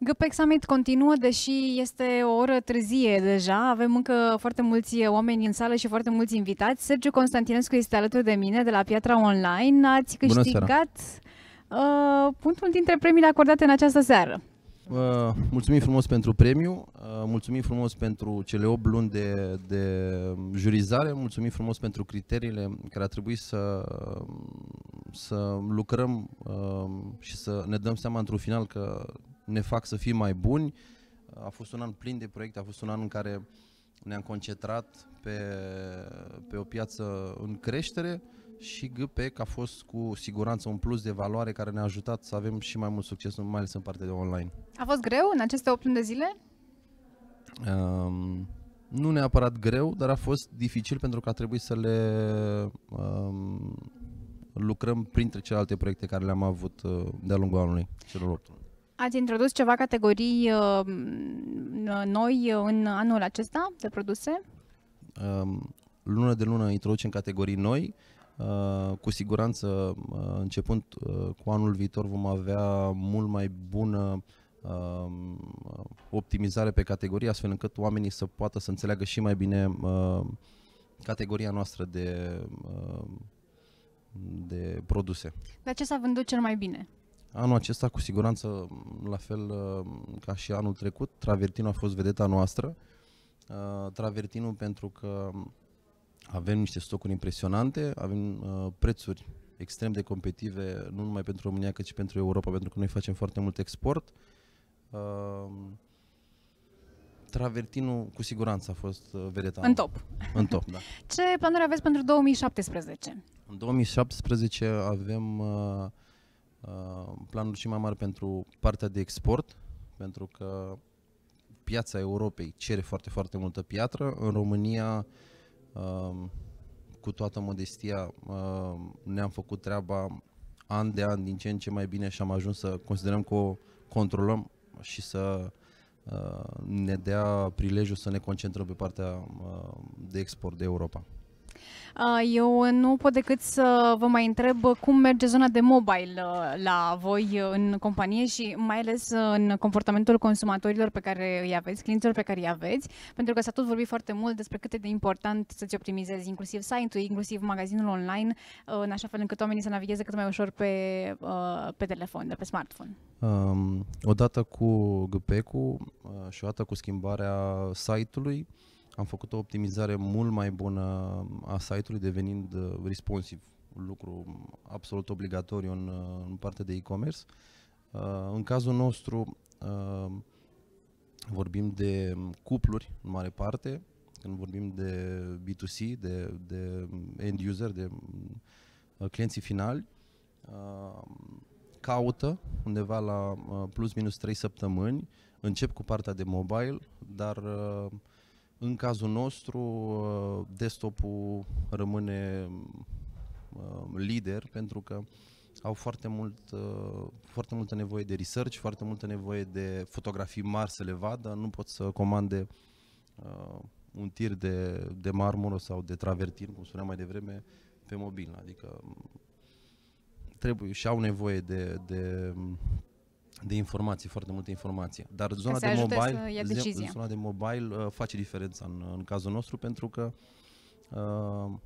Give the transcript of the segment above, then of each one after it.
GPEC Summit continuă, deși este o oră târzie deja. Avem încă foarte mulți oameni în sală și foarte mulți invitați. Sergiu Constantinescu este alături de mine de la Piatra Online. Ați câștigat uh, punctul dintre premiile acordate în această seară. Uh, mulțumim frumos pentru premiu, uh, mulțumim frumos pentru cele 8 luni de, de jurizare, mulțumim frumos pentru criteriile care a trebuit să, să lucrăm uh, și să ne dăm seama într-un final că ne fac să fim mai buni. A fost un an plin de proiecte, a fost un an în care ne-am concentrat pe, pe o piață în creștere și GPEC a fost cu siguranță un plus de valoare care ne-a ajutat să avem și mai mult succes, mai ales în partea de online. A fost greu în aceste 8 luni de zile? Um, nu neapărat greu, dar a fost dificil pentru că a trebuit să le um, lucrăm printre celelalte proiecte care le-am avut uh, de-a lungul anului, celor 8 luni. Ați introdus ceva categorii uh, noi în anul acesta de produse? Um, lună de lună introducem categorii noi. Uh, cu siguranță, uh, începând cu anul viitor, vom avea mult mai bună um, optimizare pe categorie, astfel încât oamenii să poată să înțeleagă și mai bine categoria noastră de, de produse. Dar ce s-a vândut cel mai bine? Anul acesta, cu siguranță, la fel uh, ca și anul trecut, Travertinul a fost vedeta noastră. Uh, travertinul pentru că avem niște stocuri impresionante, avem uh, prețuri extrem de competitive, nu numai pentru România, cât și pentru Europa, pentru că noi facem foarte mult export. Travertinul cu siguranță a fost vedeta. În top. În top, da. Ce planuri aveți pentru 2017? În 2017 avem uh, Uh, planul și mai mari pentru partea de export, pentru că piața Europei cere foarte, foarte multă piatră. În România, uh, cu toată modestia, uh, ne-am făcut treaba an de an din ce în ce mai bine și am ajuns să considerăm că o controlăm și să ne dea prilejul să ne concentrăm pe partea de export de Europa. Eu nu pot decât să vă mai întreb cum merge zona de mobile la voi în companie și mai ales în comportamentul consumatorilor pe care îi aveți, clienților pe care îi aveți, pentru că s-a tot vorbit foarte mult despre cât e de important să-ți optimizezi inclusiv site-ul, inclusiv magazinul online, în așa fel încât oamenii să navigheze cât mai ușor pe, pe telefon, de pe smartphone. Um, odată cu GPEC-ul și odată cu schimbarea site-ului, uh, am făcut o optimizare mult mai bună a site-ului, devenind uh, responsive, lucru absolut obligatoriu în, uh, în partea de e-commerce. Uh, în cazul nostru vorbim de cupluri în mare parte, când vorbim de B2C, de, de end user, de clienții finali, caută undeva la plus minus 3 săptămâni, încep cu partea de mobile, dar uh, în cazul nostru, uh, desktop-ul rămâne uh, lider pentru că au foarte, mult, uh, foarte multă nevoie de research, foarte multă nevoie de fotografii mari să le vadă, nu pot să comande un tir de, de marmură sau de travertin, cum spuneam mai devreme, pe mobil. Adică mm, trebuie și au nevoie de, de de informații, foarte multe informații. Dar zona de mobile, zona de mobile uh, face diferența în, în cazul nostru pentru că uh,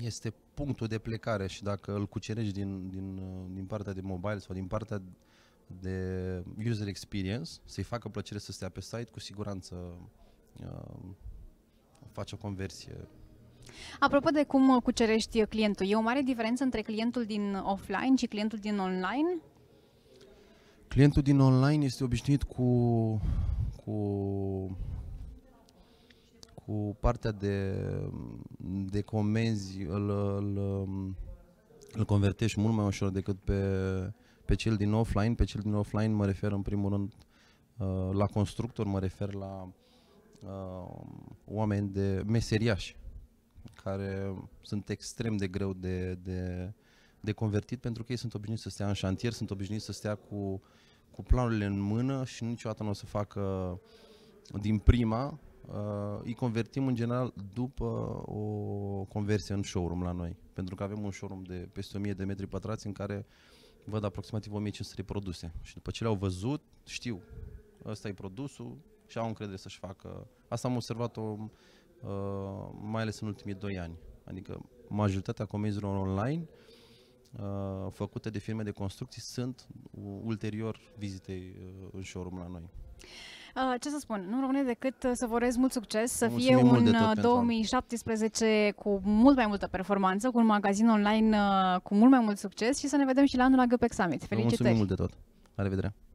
este punctul de plecare și dacă îl cucerești din, din, uh, din partea de mobile sau din partea de user experience, să-i facă plăcere să stea pe site, cu siguranță uh, face o conversie Apropo de cum cucerești clientul, e o mare diferență între clientul din offline și clientul din online? Clientul din online este obișnuit cu, cu, cu partea de, de comenzi, îl, îl, îl convertești mult mai ușor decât pe, pe cel din offline. Pe cel din offline mă refer în primul rând uh, la constructor, mă refer la uh, oameni de meseriași care sunt extrem de greu de, de, de convertit pentru că ei sunt obișnuiți să stea în șantier, sunt obișnuiți să stea cu, cu planurile în mână și niciodată nu o să facă din prima. Uh, îi convertim în general după o conversie în showroom la noi, pentru că avem un showroom de peste 1000 de metri pătrați în care văd aproximativ 1500 de produse și după ce le-au văzut, știu, ăsta e produsul și au încredere să-și facă. Asta am observat-o uh, mai ales în ultimii 2 ani. Adică majoritatea comenzilor online uh, uh, făcute de firme de construcții sunt ulterior vizitei uh, în showroom la noi. Uh, ce să spun, nu rămâne decât uh, să vă urez mult succes, să Mulțumim fie un 2017 2017 uh, cu mult mai multă performanță, cu un magazin online uh, cu mult mai mult succes și să ne vedem și la anul la GPEX Summit. Felicitări! Mulțumim mult de tot! La revedere!